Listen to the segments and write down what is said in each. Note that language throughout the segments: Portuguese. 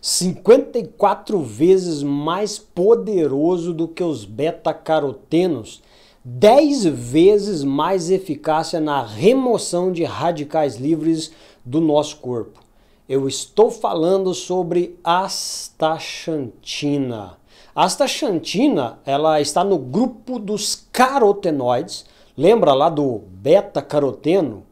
54 vezes mais poderoso do que os beta-carotenos, 10 vezes mais eficácia na remoção de radicais livres do nosso corpo. Eu estou falando sobre astaxantina. A astaxantina, ela está no grupo dos carotenoides. Lembra lá do beta-caroteno,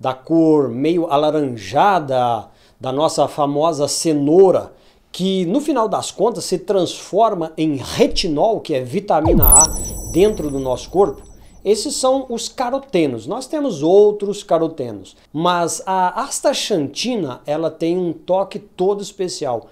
da cor meio alaranjada, da nossa famosa cenoura, que no final das contas se transforma em retinol, que é vitamina A, dentro do nosso corpo. Esses são os carotenos. Nós temos outros carotenos, mas a astaxantina, ela tem um toque todo especial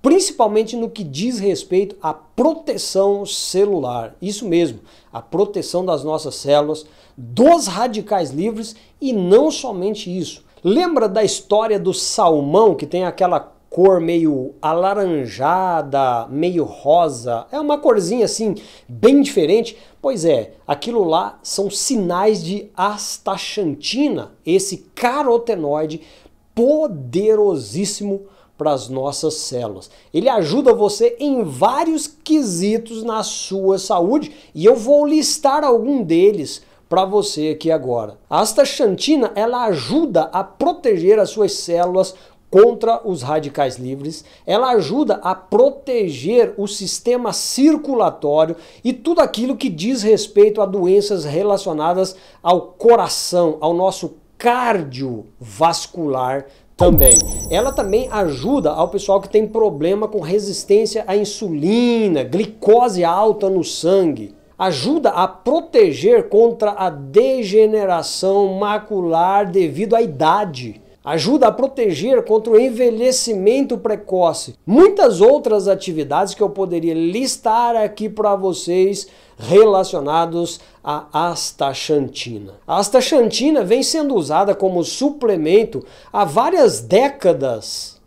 principalmente no que diz respeito à proteção celular. Isso mesmo, a proteção das nossas células, dos radicais livres e não somente isso, Lembra da história do salmão que tem aquela cor meio alaranjada, meio rosa, é uma corzinha assim bem diferente. Pois é, aquilo lá são sinais de astaxantina, esse carotenoide poderosíssimo para as nossas células. Ele ajuda você em vários quesitos na sua saúde e eu vou listar algum deles para você aqui agora. A astaxantina ela ajuda a proteger as suas células contra os radicais livres, ela ajuda a proteger o sistema circulatório e tudo aquilo que diz respeito a doenças relacionadas ao coração, ao nosso cardiovascular também. Ela também ajuda ao pessoal que tem problema com resistência à insulina, glicose alta no sangue ajuda a proteger contra a degeneração macular devido à idade. Ajuda a proteger contra o envelhecimento precoce. Muitas outras atividades que eu poderia listar aqui para vocês relacionados à astaxantina. A astaxantina vem sendo usada como suplemento há várias décadas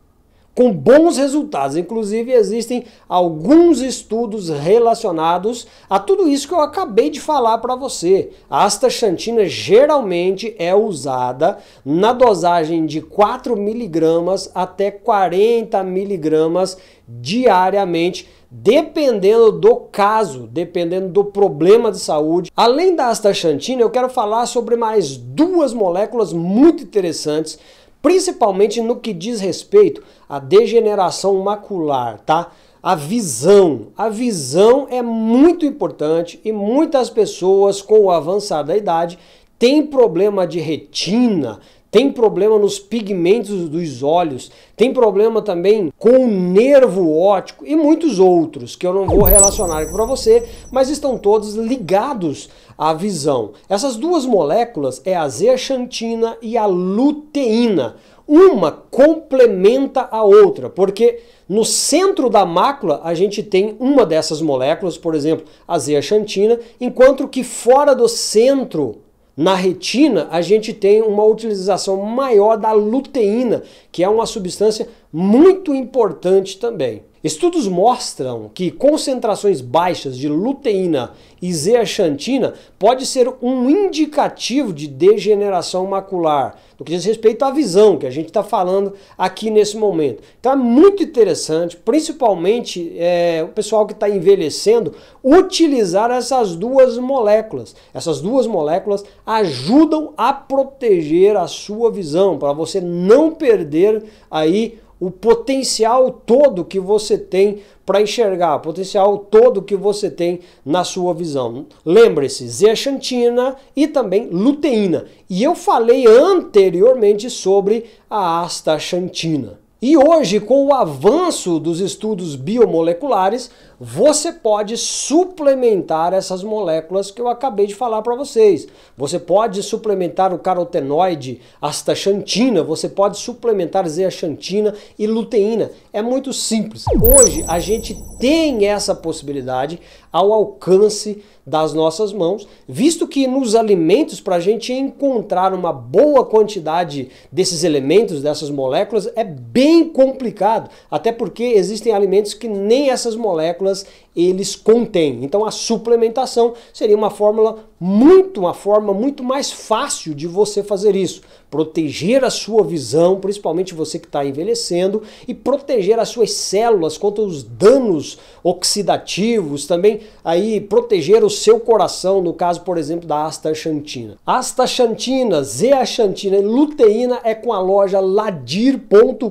com bons resultados. Inclusive, existem alguns estudos relacionados a tudo isso que eu acabei de falar para você. A astaxantina geralmente é usada na dosagem de 4 miligramas até 40 miligramas diariamente, dependendo do caso, dependendo do problema de saúde. Além da astaxantina, eu quero falar sobre mais duas moléculas muito interessantes principalmente no que diz respeito à degeneração macular, tá? A visão. A visão é muito importante e muitas pessoas com o avançar da idade têm problema de retina, tem problema nos pigmentos dos olhos, tem problema também com o nervo óptico e muitos outros que eu não vou relacionar aqui para você, mas estão todos ligados à visão. Essas duas moléculas é a zeaxantina e a luteína. Uma complementa a outra, porque no centro da mácula a gente tem uma dessas moléculas, por exemplo, a zeaxantina, enquanto que fora do centro na retina, a gente tem uma utilização maior da luteína, que é uma substância muito importante também. Estudos mostram que concentrações baixas de luteína e zeaxantina pode ser um indicativo de degeneração macular, no que diz respeito à visão que a gente está falando aqui nesse momento. Então é muito interessante, principalmente é, o pessoal que está envelhecendo, utilizar essas duas moléculas. Essas duas moléculas ajudam a proteger a sua visão, para você não perder aí o potencial todo que você tem para enxergar, o potencial todo que você tem na sua visão. Lembre-se, zeaxantina e também luteína. E eu falei anteriormente sobre a astaxantina. E hoje, com o avanço dos estudos biomoleculares, você pode suplementar essas moléculas que eu acabei de falar para vocês. Você pode suplementar o carotenoide, astaxantina, você pode suplementar zeaxantina e luteína. É muito simples. Hoje a gente tem essa possibilidade, ao alcance das nossas mãos, visto que nos alimentos, para a gente encontrar uma boa quantidade desses elementos, dessas moléculas, é bem complicado, até porque existem alimentos que nem essas moléculas eles contêm. Então a suplementação seria uma fórmula muito, uma forma muito mais fácil de você fazer isso. Proteger a sua visão, principalmente você que está envelhecendo, e proteger as suas células contra os danos oxidativos, também aí proteger o seu coração, no caso, por exemplo, da astaxantina. Astaxantina, zeaxantina e luteína é com a loja ladir.com.br.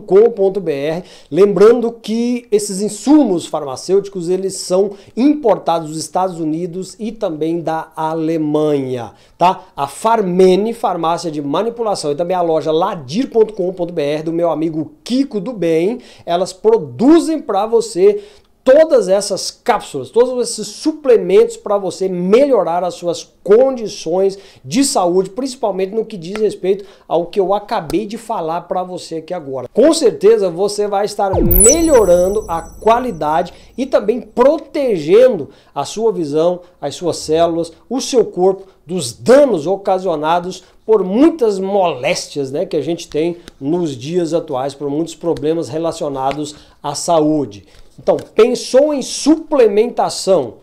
Lembrando que esses insumos farmacêuticos, eles são são importados dos Estados Unidos e também da Alemanha, tá? A Farmene, farmácia de manipulação, e também a loja ladir.com.br do meu amigo Kiko do Bem, elas produzem para você todas essas cápsulas, todos esses suplementos para você melhorar as suas condições de saúde, principalmente no que diz respeito ao que eu acabei de falar para você aqui agora. Com certeza você vai estar melhorando a qualidade e também protegendo a sua visão, as suas células, o seu corpo dos danos ocasionados por muitas moléstias né, que a gente tem nos dias atuais, por muitos problemas relacionados à saúde. Então, pensou em suplementação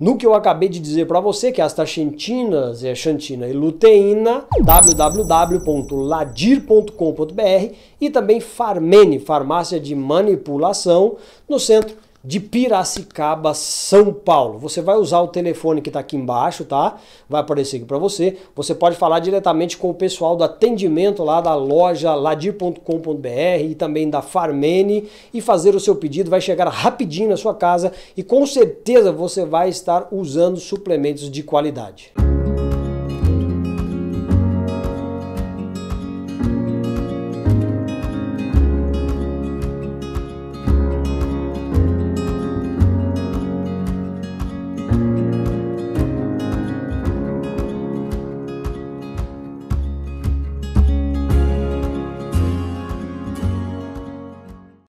no que eu acabei de dizer para você, que é as taxantinas, é, xantina e luteína, www.ladir.com.br e também Farmene, farmácia de manipulação, no centro de Piracicaba, São Paulo. Você vai usar o telefone que está aqui embaixo, tá? Vai aparecer aqui para você. Você pode falar diretamente com o pessoal do atendimento lá da loja ladir.com.br e também da Farmene e fazer o seu pedido. Vai chegar rapidinho na sua casa e com certeza você vai estar usando suplementos de qualidade.